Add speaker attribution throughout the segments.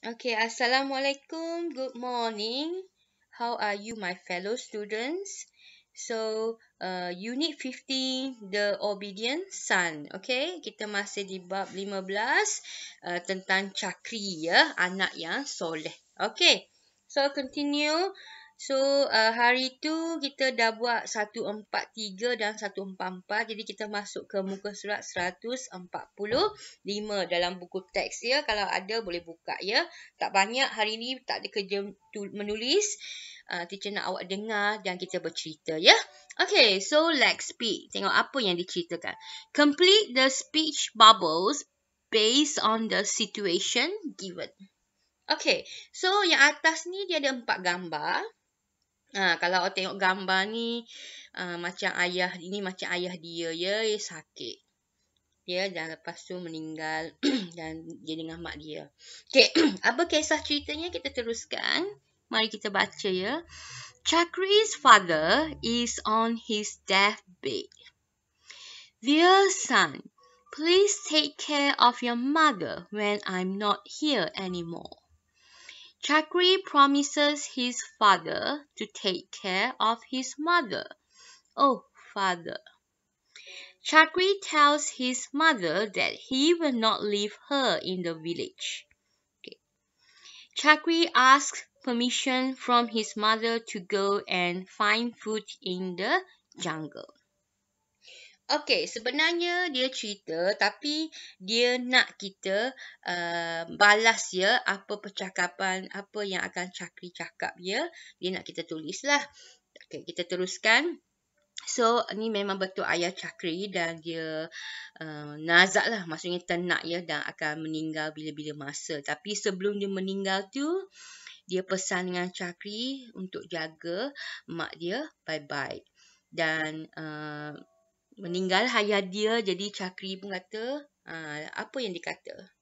Speaker 1: Okay, Assalamualaikum. Good morning. How are you, my fellow students? So, uh, Unit 15, The Obedient Son. Okay, kita masih di bab 15 uh, tentang cakri ya, anak yang soleh. Okay, so continue. So uh, hari tu kita dah buat 143 dan 144 jadi kita masuk ke muka surat 145 dalam buku teks ya kalau ada boleh buka ya tak banyak hari ni tak ada kerja menulis uh, teacher nak awak dengar dan kita bercerita ya Okay, so let's speak tengok apa yang diceritakan complete the speech bubbles based on the situation given Okay, so yang atas ni dia ada empat gambar. Ha, kalau awak tengok gambar ni, uh, macam ayah, ini macam ayah dia, ya, dia sakit. Ya, dan lepas tu meninggal dan dia dengan mak dia. Okay, apa kisah ceritanya kita teruskan. Mari kita baca ya. Chakri's father is on his deathbed. Dear son, please take care of your mother when I'm not here anymore. Chakri promises his father to take care of his mother. Oh, father. Chakri tells his mother that he will not leave her in the village. Okay. Chakri asks permission from his mother to go and find food in the jungle. Okey, sebenarnya dia cerita tapi dia nak kita uh, balas ya apa percakapan, apa yang akan Cakri cakap ya. Dia nak kita tulislah. Okey, kita teruskan. So, ni memang betul ayah Cakri dan dia uh, nazak lah. Maksudnya tenak ya dan akan meninggal bila-bila masa. Tapi sebelum dia meninggal tu, dia pesan dengan Cakri untuk jaga mak dia bye bye Dan... Uh, meninggal ayah dia jadi cakri pun kata ha, apa yang dikata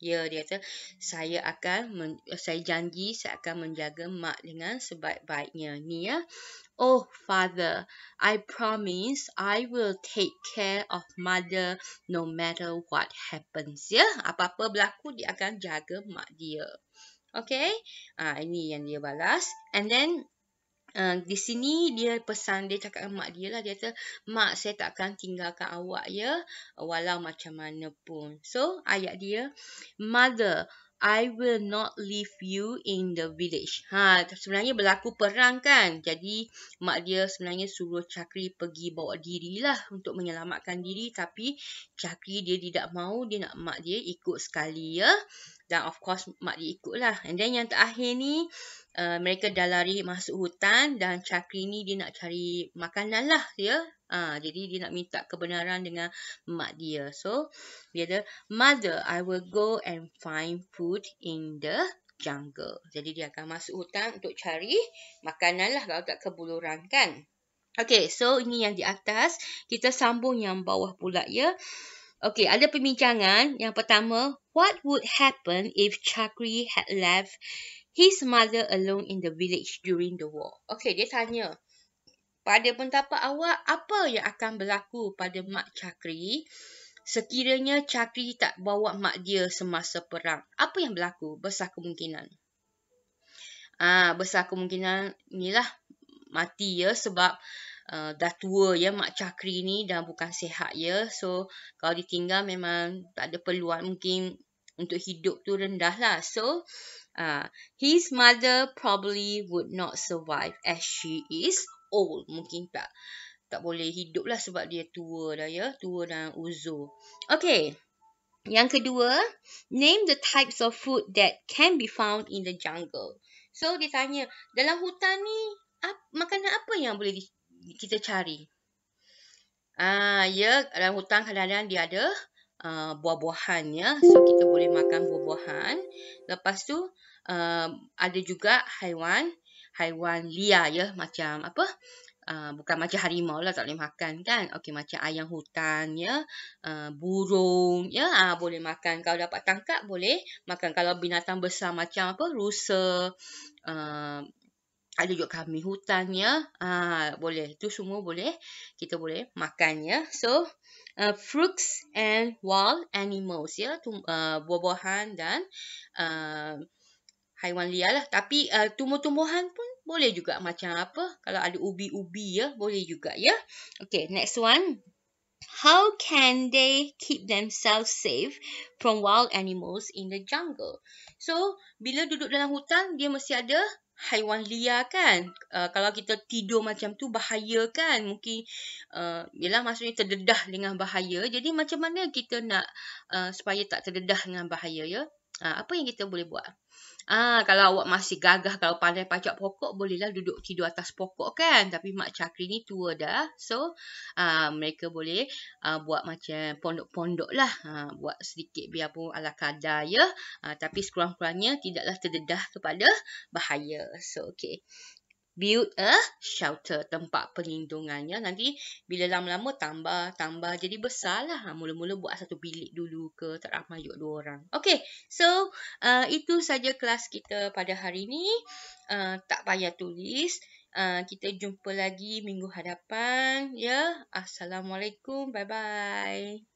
Speaker 1: Ya dia kata saya akan men, saya janji saya akan menjaga mak dengan sebaik-baiknya ni ya oh father i promise i will take care of mother no matter what happens ya apa-apa berlaku dia akan jaga mak dia Okay, ah, ini yang dia balas. And then, Eh, di sini dia pesan dia cakap dengan mak dia lah dia kata mak saya takkan tinggalkan awak ya walau macam mana pun so ayat dia mother I will not leave you in the village. Ha, sebenarnya berlaku perang kan. Jadi mak dia sebenarnya suruh Cakri pergi bawa dirilah untuk menyelamatkan diri tapi Cakri dia tidak mau, dia nak mak dia ikut sekali ya dan of course mak dia ikut lah. And then yang terakhir ni, uh, mereka dah lari masuk hutan dan Chakri ni dia nak cari makanan lah ya. Yeah? Uh, jadi dia nak minta kebenaran dengan mak dia. So, dia kata, Mother, I will go and find food in the jungle. Jadi dia akan masuk hutan untuk cari makanan lah kalau tak kebuluran kan. Okay, so ini yang di atas. Kita sambung yang bawah pula ya. Yeah? Okay, ada perbincangan. Yang pertama, what would happen if Chakri had left his mother alone in the village during the war? Okay, dia tanya. Pada pentapa awak, apa yang akan berlaku pada Mak Chakri sekiranya Chakri tak bawa mak dia semasa perang? Apa yang berlaku? Besar kemungkinan. Ah, besar kemungkinan inilah mati ya sebab uh, uh, dah tua ya mak cakri ni dah bukan sehat ya so kalau ditinggal memang tak ada peluang mungkin untuk hidup tu rendah lah so uh, his mother probably would not survive as she is old mungkin tak tak boleh hidup lah sebab dia tua dah ya tua dan uzo. okay yang kedua, name the types of food that can be found in the jungle. So, dia tanya, dalam hutan ni, ap, makanan apa yang boleh di, kita cari. Uh, ya, dalam hutang kadang-kadang dia ada uh, buah-buahan ya. So, kita boleh makan buah-buahan. Lepas tu, uh, ada juga haiwan. Haiwan liar ya. Macam apa? Uh, bukan macam harimau lah tak boleh makan kan. Okey, macam ayam hutan ya. Uh, burung ya. Uh, boleh makan. Kalau dapat tangkap boleh makan. Kalau binatang besar macam apa? Rusa. Uh, ada juga kami hutan ya. Ah boleh, tu semua boleh. Kita boleh makan ya. So uh, fruits and wild animals ya, tu uh, buah-buahan dan uh, haiwan liar lah. Tapi uh, tumbuh-tumbuhan pun boleh juga macam apa? Kalau ada ubi-ubi ya, boleh juga ya. Okay, next one how can they keep themselves safe from wild animals in the jungle? So, bila duduk dalam hutan, dia mesti ada haiwan liar kan? Uh, kalau kita tidur macam tu, bahaya kan? Mungkin, uh, yelah maksudnya terdedah dengan bahaya. Jadi, macam mana kita nak uh, supaya tak terdedah dengan bahaya, ya? Ha, apa yang kita boleh buat? Ah, ha, kalau awak masih gagah, kalau pandai pacak pokok, bolehlah duduk tidur atas pokok kan. Tapi Mak Cakri ni tua dah. So, uh, mereka boleh uh, buat macam pondok-pondok lah. Uh, buat sedikit biar pun ala kadar ya. Uh, tapi sekurang-kurangnya tidaklah terdedah kepada bahaya. So, okay build a shelter tempat perlindungannya nanti bila lama-lama tambah tambah jadi besar lah. Ha, mula-mula buat satu bilik dulu ke tak ramai juga dua orang Okay, so uh, itu saja kelas kita pada hari ini uh, tak payah tulis uh, kita jumpa lagi minggu hadapan ya assalamualaikum bye bye